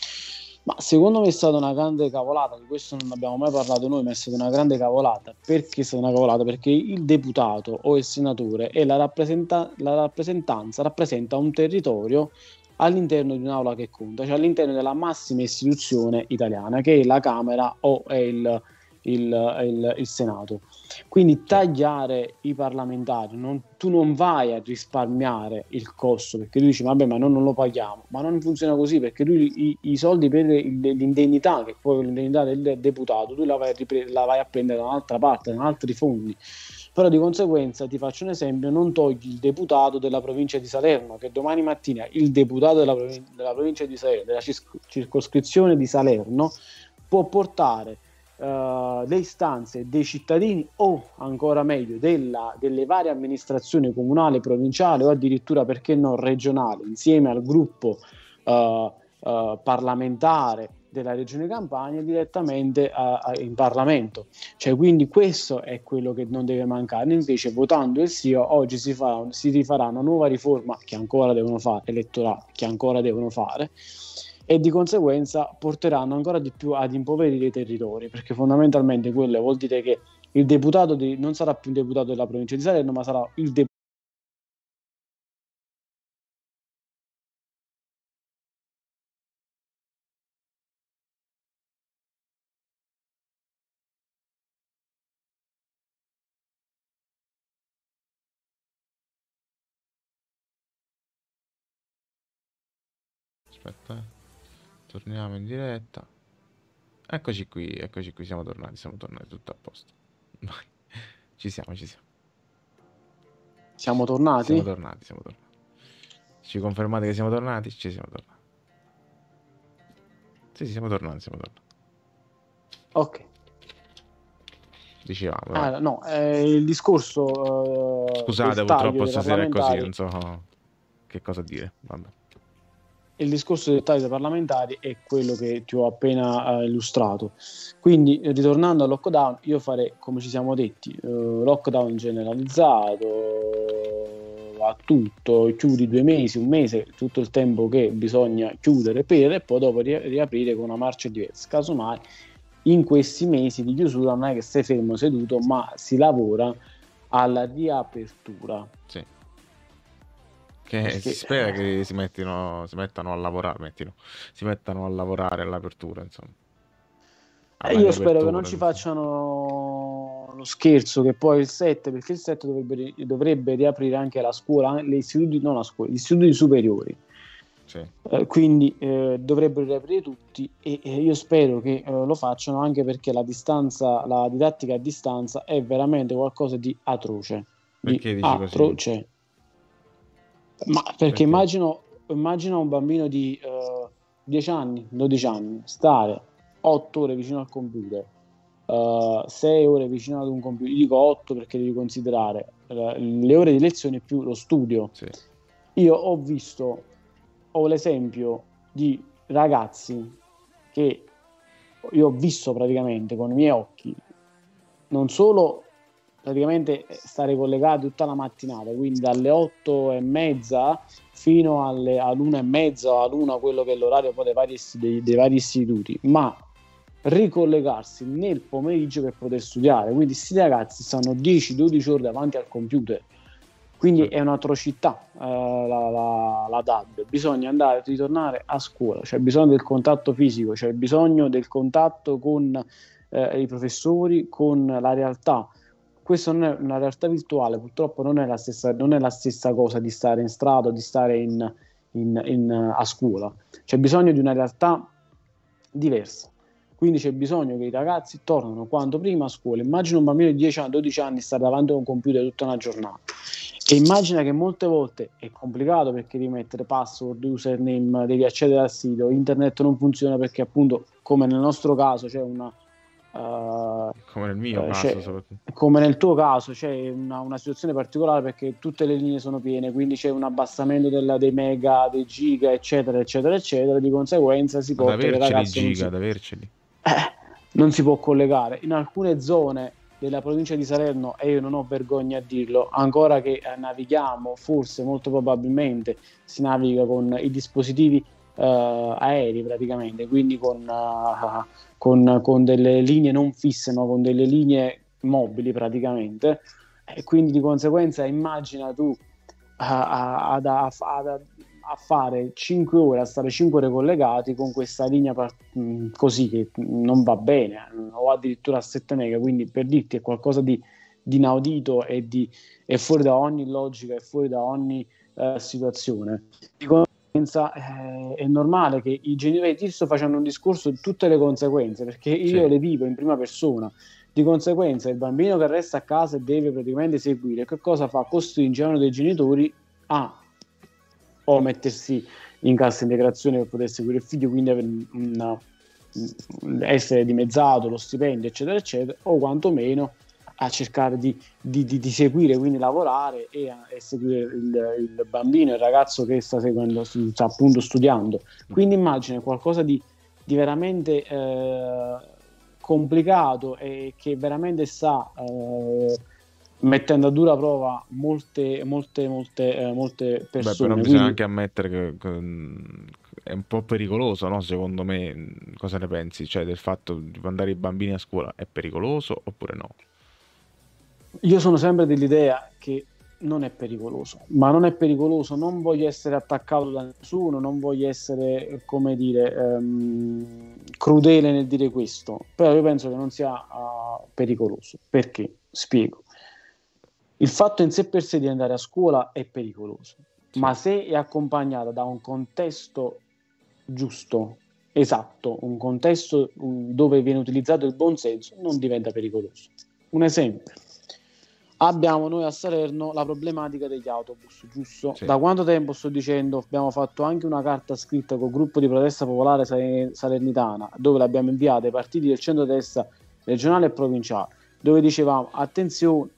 Ma secondo me è stata una grande cavolata, di questo non abbiamo mai parlato noi, ma è stata una grande cavolata. Perché è stata una cavolata? Perché il deputato o il senatore è la, rappresenta- la rappresentanza, rappresenta un territorio all'interno di un'aula che conta, cioè all'interno della massima istituzione italiana, che è la Camera o è il il, il, il Senato. Quindi tagliare i parlamentari, non, tu non vai a risparmiare il costo perché tu dici vabbè ma noi non lo paghiamo, ma non funziona così perché tu i, i soldi per l'indennità, che poi l'indennità del deputato, tu la vai a, ripre- la vai a prendere da un'altra parte, da altri fondi però di conseguenza ti faccio un esempio non togli il deputato della provincia di Salerno che domani mattina il deputato della, provincia, della provincia di Salerno della circoscrizione di Salerno può portare eh, le istanze dei cittadini o ancora meglio della, delle varie amministrazioni comunale, provinciale o addirittura perché no regionale insieme al gruppo uh, uh, parlamentare della regione Campania direttamente a, a, in Parlamento. Cioè, quindi questo è quello che non deve mancare. Invece, votando il sì, oggi si, fa, si rifarà una nuova riforma che ancora devono fare, elettorale, che ancora devono fare, e di conseguenza porteranno ancora di più ad impoverire i territori, perché fondamentalmente quello vuol dire che il deputato di, non sarà più un deputato della provincia di Salerno, ma sarà il deputato torniamo in diretta. Eccoci qui, eccoci qui, siamo tornati, siamo tornati, tutto a posto. ci siamo, ci siamo. Siamo tornati? Siamo tornati, siamo tornati. Ci confermate che siamo tornati? Ci siamo tornati. Sì, sì, siamo tornati, siamo tornati. Ok. Dicevamo. Ah, no, eh, il discorso... Eh, Scusate, purtroppo stasera è così, non so che cosa dire. Vabbè il discorso dei tagli parlamentari è quello che ti ho appena eh, illustrato. Quindi, eh, ritornando al lockdown, io farei come ci siamo detti: eh, lockdown generalizzato eh, a tutto, chiudi due mesi, un mese, tutto il tempo che bisogna chiudere per e poi dopo ri- riaprire con una marcia diversa. Casomai in questi mesi di chiusura non è che stai fermo seduto, ma si lavora alla riapertura. Sì che perché... si spera che si, mettino, si mettano a lavorare, mettino, si mettano a lavorare all'apertura, insomma. Eh, Alla eh io spero che non ci facciano lo scherzo che poi il 7, perché il 7 dovrebbe, dovrebbe riaprire anche la scuola, le istituti, non la scuola, gli istituti superiori. Sì. Eh, quindi eh, dovrebbero riaprire tutti e, e io spero che eh, lo facciano anche perché la distanza, la didattica a distanza è veramente qualcosa di atroce. Perché di dici atroce. Così? Ma perché, perché? Immagino, immagino, un bambino di uh, eh, 10 anni, 12 anni, stare 8 ore vicino al computer, uh, eh, 6 ore vicino ad un computer, Io dico 8 perché devi considerare uh, le ore di lezione più lo studio. Sì. Io ho visto, ho l'esempio di ragazzi che io ho visto praticamente con i miei occhi non solo praticamente eh, stare collegati tutta la mattinata, quindi dalle 8 e mezza fino alle, all'una e mezza o all'una, quello che è l'orario poi dei vari, dei, dei vari istituti, ma ricollegarsi nel pomeriggio per poter studiare. Quindi questi ragazzi stanno 10-12 ore davanti al computer. Quindi è un'atrocità eh, la, la, la DAD, bisogna andare, ritornare a scuola, c'è bisogno del contatto fisico, c'è bisogno del contatto con eh, i professori, con la realtà, questa non è una realtà virtuale, purtroppo non è la stessa, è la stessa cosa di stare in strada, di stare in, in, in, eh, a scuola, c'è bisogno di una realtà diversa. Quindi c'è bisogno che i ragazzi tornino quanto prima a scuola. Immagina un bambino di 10 12 anni stare davanti a un computer tutta una giornata. E immagina che molte volte è complicato perché devi mettere password, username, devi accedere al sito, internet non funziona perché appunto, come nel nostro caso, c'è una, Uh, come nel mio eh, caso, cioè, Come nel tuo caso, c'è una, una, situazione particolare perché tutte le linee sono piene, quindi c'è un abbassamento della, dei mega, dei giga, eccetera, eccetera, eccetera. Di conseguenza si può. Ad averceli giga, si... averceli. Eh, non si può collegare. In alcune zone della provincia di Salerno, e io non ho vergogna a dirlo, ancora che eh, navighiamo, forse molto probabilmente si naviga con i dispositivi eh, aerei praticamente, quindi con, eh, con, con, delle linee non fisse ma con delle linee mobili praticamente e quindi di conseguenza immagina tu eh, a, a, a, a fare 5 ore, a stare 5 ore collegati con questa linea part- mm, così che non va bene, o addirittura a 7 mega, quindi per dirti è qualcosa di, di inaudito e di, è fuori da ogni logica, è fuori da ogni uh, situazione. Di conseguenza eh, è normale che i genitori ti sto facendo un discorso di tutte le conseguenze, perché io sì. le vivo in prima persona. Di conseguenza, il bambino che resta a casa e deve praticamente seguire, che cosa fa? Costringe uno dei genitori a o mettersi in cassa integrazione per poter seguire il figlio, quindi una, essere dimezzato lo stipendio, eccetera, eccetera, o quantomeno a cercare di, di, di, di seguire, quindi lavorare e, a, e seguire il, il, bambino, il ragazzo che sta seguendo, sta appunto studiando. Quindi immagine qualcosa di, veramente eh, complicato e che veramente sta eh, mettendo a dura prova molte, molte, molte, eh, molte persone. Beh, però quindi... bisogna anche ammettere che, che mm, è un po' pericoloso, no? secondo me. Mm, cosa ne pensi? Cioè, del fatto di mandare i bambini a scuola è pericoloso oppure no? Io sono sempre dell'idea che non è pericoloso, ma non è pericoloso, non voglio essere attaccato da nessuno, non voglio essere, come dire, ehm, crudele nel dire questo, però io penso che non sia uh, pericoloso. Perché? Spiego. Il fatto in sé per sé di andare a scuola è pericoloso, sì. ma se è accompagnato da un contesto giusto, esatto, un contesto mm, dove viene utilizzato il buon senso, non diventa pericoloso. Un esempio abbiamo noi a Salerno la problematica degli autobus, giusto? Sì. Da quanto tempo sto dicendo abbiamo fatto anche una carta scritta col gruppo di protesta popolare salernitana, dove l'abbiamo inviata ai partiti del centro-destra regionale e provinciale, dove dicevamo attenzione,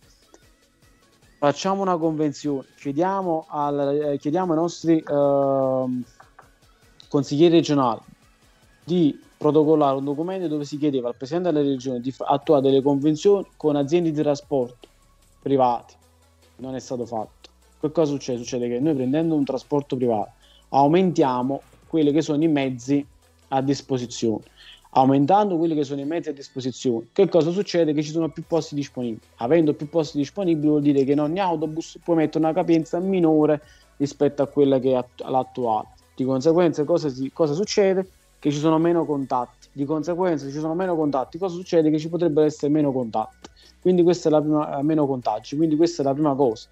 facciamo una convenzione, chiediamo, al, eh, chiediamo ai nostri eh, consiglieri regionali di protocollare un documento dove si chiedeva al Presidente della Regione di attuare delle convenzioni con aziende di trasporto privati. Non è stato fatto. Che cosa succede? Succede che noi prendendo un trasporto privato aumentiamo quelli che sono i mezzi a disposizione. Aumentando quelli che sono i mezzi a disposizione, che cosa succede? Che ci sono più posti disponibili. Avendo più posti disponibili vuol dire che in ogni autobus puoi mettere una capienza minore rispetto a quella che è l'attuale. Di conseguenza cosa, si, cosa succede? Che ci sono meno contatti di conseguenza ci sono meno contatti. Cosa succede? Che ci potrebbero essere meno contatti, quindi questa è la prima, eh, meno contagi, quindi questa è la prima cosa.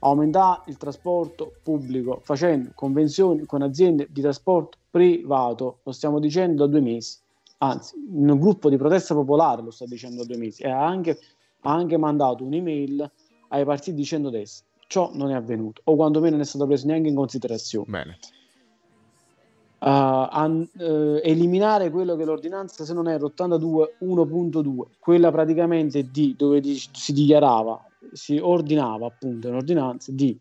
Aumentare il trasporto pubblico facendo convenzioni con aziende di trasporto privato, lo stiamo dicendo da due mesi, anzi, un gruppo di protesta popolare lo sta dicendo da due mesi e ha anche, ha anche mandato un'email ai partiti dicendo centrodestra. Ciò non è avvenuto, o quantomeno non è stato preso neanche in considerazione. Bene. Eh, an, eh, eliminare quello che l'ordinanza, se non era 82 1.2, quella praticamente di dove di, si dichiarava, si ordinava appunto un'ordinanza di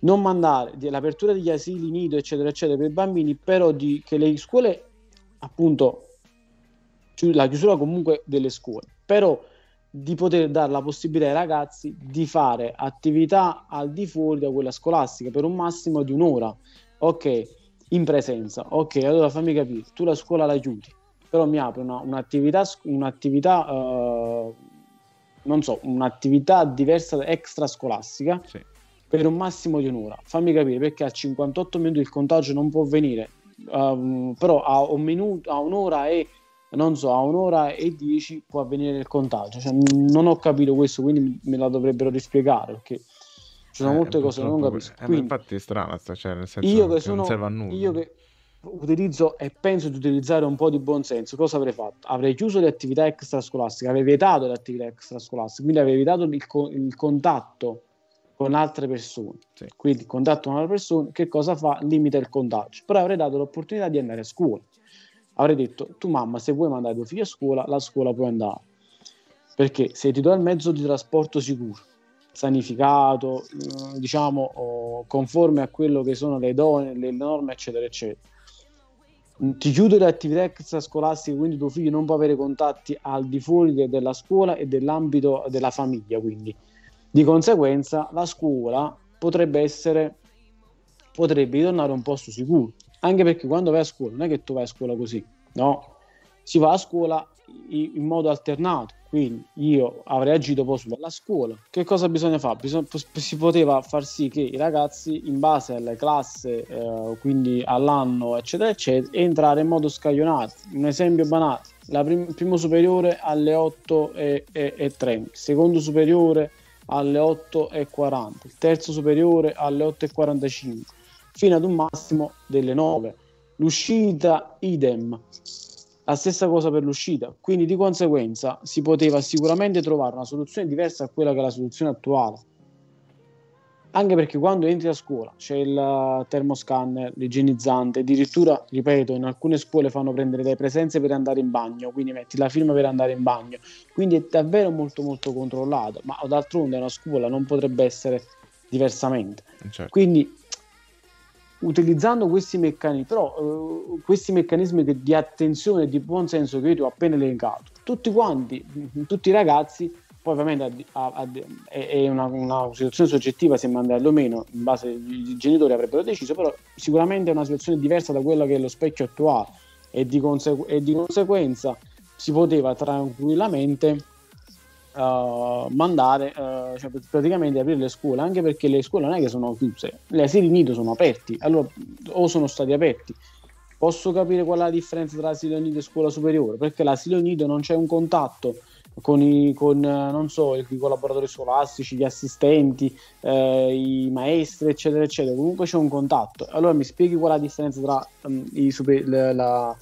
non mandare l'apertura degli asili nido eccetera eccetera per i bambini però di, che le scuole appunto la chiusura comunque delle scuole però di poter dare la possibilità ai ragazzi di fare attività al di fuori da quella scolastica per un massimo di un'ora ok in presenza. Ok, allora fammi capire, tu la scuola la chiudi, però mi apri una, un'attività, un'attività uh, non so, un'attività diversa extrascolastica sì. per un massimo di un'ora. Fammi capire perché a 58 minuti il contagio non può venire, um, però a, un minuto, a un'ora e non so, a un'ora e dieci può avvenire il contagio. Cioè, non ho capito questo, quindi me la dovrebbero rispiegare perché ci sono eh, molte cose che non capisco. Eh, Quindi, infatti è strana, cioè, nel senso io che, che sono, non serve a nulla. Io che utilizzo e penso di utilizzare un po' di buonsenso, cosa avrei fatto? Avrei chiuso le attività extrascolastiche, avrei vietato le attività extrascolastiche, quindi avrei vietato il, co- il contatto con altre persone. Sì. Quindi il contatto con altre persone, che cosa fa? Limita il contagio. Però avrei dato l'opportunità di andare a scuola. Avrei detto, tu mamma, se vuoi mandare tuo figlio a scuola, la scuola puoi andare. Perché se ti do il mezzo di trasporto sicuro, sanificato, mm, diciamo conforme a quello che sono le, donne, le norme, eccetera, eccetera. Mm, ti chiudo le attività extrascolastiche, quindi tuo figlio non può avere contatti al di fuori della scuola e dell'ambito della famiglia. Quindi, di conseguenza, la scuola potrebbe essere potrebbe ritornare un posto sicuro. Anche perché quando vai a scuola non è che tu vai a scuola così, no? Si va a scuola in modo alternato quindi io avrei agito poi sulla scuola. Che cosa bisogna fare? Bisogna, si poteva far sì che i ragazzi, in base alle classi, eh, quindi all'anno, eccetera, eccetera, entrare in modo scaglionato. Un esempio banale. La prim- primo superiore alle 8 e-, 8.30, secondo superiore alle 8 e 40, il terzo superiore alle 8 e 45, fino ad un massimo delle 9. L'uscita idem. La stessa cosa per l'uscita, quindi di conseguenza si poteva sicuramente trovare una soluzione diversa da quella che è la soluzione attuale. Anche perché quando entri a scuola c'è il termoscanner, l'igienizzante, addirittura, ripeto, in alcune scuole fanno prendere le presenze per andare in bagno, quindi metti la firma per andare in bagno, quindi è davvero molto molto controllato, ma d'altronde una scuola non potrebbe essere diversamente. Certo. Quindi utilizzando questi meccanismi, però eh, questi meccanismi di attenzione e di buon senso che io ti ho appena elencato, tutti quanti, mm, tutti i ragazzi, poi ovviamente a, a, a, è una, una, situazione soggettiva se mandarlo o meno, in base i genitori avrebbero deciso, però sicuramente è una situazione diversa da quella che è lo specchio attuale e di, conse- e di conseguenza si poteva tranquillamente uh, mandare, uh, cioè praticamente aprire le scuole, anche perché le scuole non è che sono chiuse, gli asili nido sono aperti, allora, o sono stati aperti. Posso capire qual è la differenza tra asilo nido e scuola superiore, perché l'asilo nido non c'è un contatto con i, con, eh, so, i collaboratori scolastici, gli assistenti, eh, i maestri, eccetera, eccetera. Comunque c'è un contatto. Allora mi spieghi qual è la differenza tra um, i super, la, la,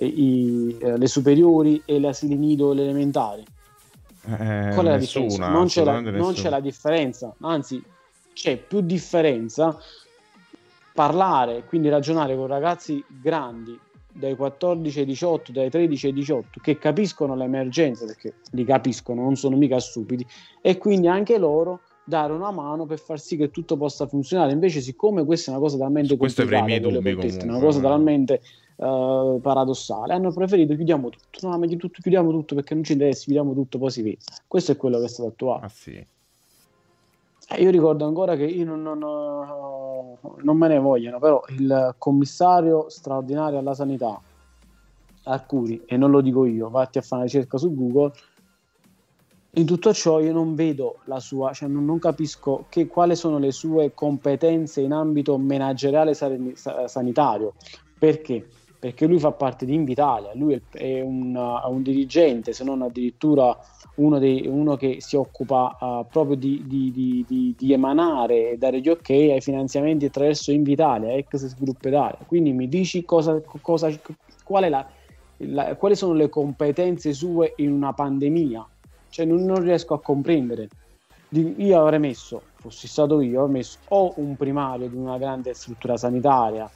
i, eh, le superiori e l'asilo nido e le elementari? Eh, Qual è la differenza? Non c'è la, non c'è la differenza, anzi c'è più differenza parlare, quindi ragionare con ragazzi grandi dai 14 ai 18, dai 13 ai 18, che capiscono l'emergenza, perché li capiscono, non sono mica stupidi, e quindi anche loro dare una mano per far sì che tutto possa funzionare. Invece, siccome questa è una cosa talmente Su complicata, questo avrei i miei dubbi, detto, una cosa eh. talmente eh, paradossale. Hanno preferito chiudiamo tutto, no, ma chiudiamo tutto, chiudiamo tutto perché non ci interessa, chiudiamo tutto, poi si vede. Questo è quello che è stato attuato. Ah, sì. eh, io ricordo ancora che io non, non, non, me ne vogliono, però il commissario straordinario alla sanità, alcuni, e non lo dico io, vatti a fare una ricerca su Google, in tutto ciò io non vedo la sua, cioè non, non capisco che, quali sono le sue competenze in ambito manageriale san- sanitario. Perché? perché lui fa parte di Invitalia, lui è un, è un dirigente, se non addirittura uno, dei, uno che si occupa uh, proprio di, di, di, di, emanare e dare gli ok ai finanziamenti attraverso Invitalia, ex sviluppo Italia. Quindi mi dici cosa, cosa, qual la, la, quali sono le competenze sue in una pandemia? Cioè non, non riesco a comprendere. Io avrei messo, fossi stato io, avrei messo o un primario di una grande struttura sanitaria,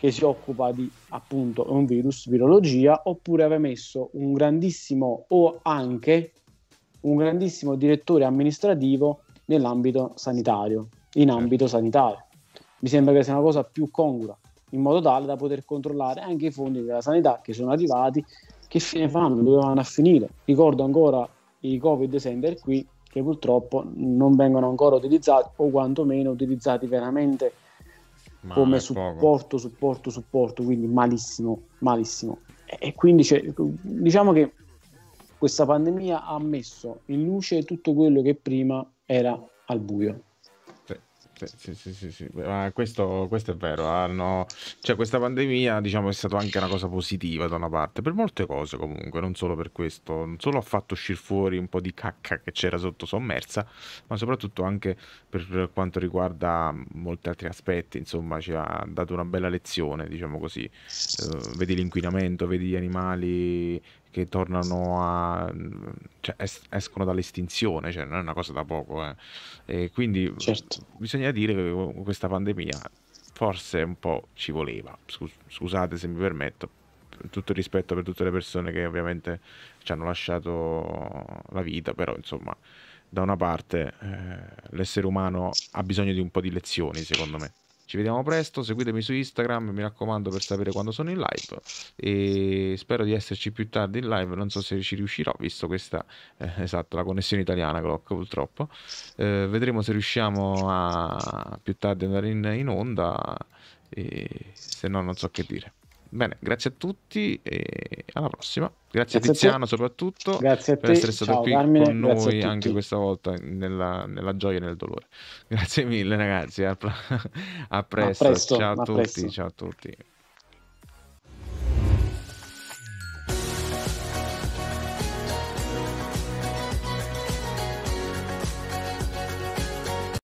che si occupa di appunto un virus, virologia, oppure aveva messo un grandissimo o anche un grandissimo direttore amministrativo nell'ambito sanitario, in ambito sanitario. Mi sembra che sia una cosa più congrua, in modo tale da poter controllare anche i fondi della sanità che sono arrivati, che fine fanno, dove vanno a finire. Ricordo ancora i Covid Center qui, che purtroppo non vengono ancora utilizzati o quantomeno utilizzati veramente ma come supporto, supporto, supporto, quindi malissimo, malissimo. E quindi diciamo che questa pandemia ha messo in luce tutto quello che prima era al buio. Sì, sì, sì, sì, Ma questo, questo è vero. Hanno... Cioè, questa pandemia, diciamo, è stata anche una cosa positiva da una parte, per molte cose comunque, non solo per questo. Non solo ha fatto uscire fuori un po' di cacca che c'era sotto sommersa, ma soprattutto anche per quanto riguarda molti altri aspetti, insomma, ci ha dato una bella lezione, diciamo così. Eh, vedi l'inquinamento, vedi gli animali che tornano a cioè, es- escono dall'estinzione, cioè non è una cosa da poco. Eh. quindi certo. bisogna dire che questa pandemia forse un po' ci voleva. Scus- scusate se mi permetto, tutto il rispetto per tutte le persone che ovviamente ci hanno lasciato la vita, però insomma, da una parte eh, l'essere umano ha bisogno di un po' di lezioni, secondo me. Ci vediamo presto, seguitemi su Instagram, mi raccomando per sapere quando sono in live e spero di esserci più tardi in live, non so se ci riuscirò, visto questa, eh, esatto, la connessione italiana clock purtroppo. Eh, vedremo se riusciamo a più tardi andare in, in onda e se no non so che dire. Bene, grazie a tutti e alla prossima. Grazie, grazie a Tiziano soprattutto grazie a te. per essere stato Ciao, qui Carmine. con noi anche questa volta nella, nella, gioia e nel dolore. [LAUGHS] Grazie mille ragazzi, a, a presto. A presto. Ciao, a tutti. Presto. Ciao a tutti.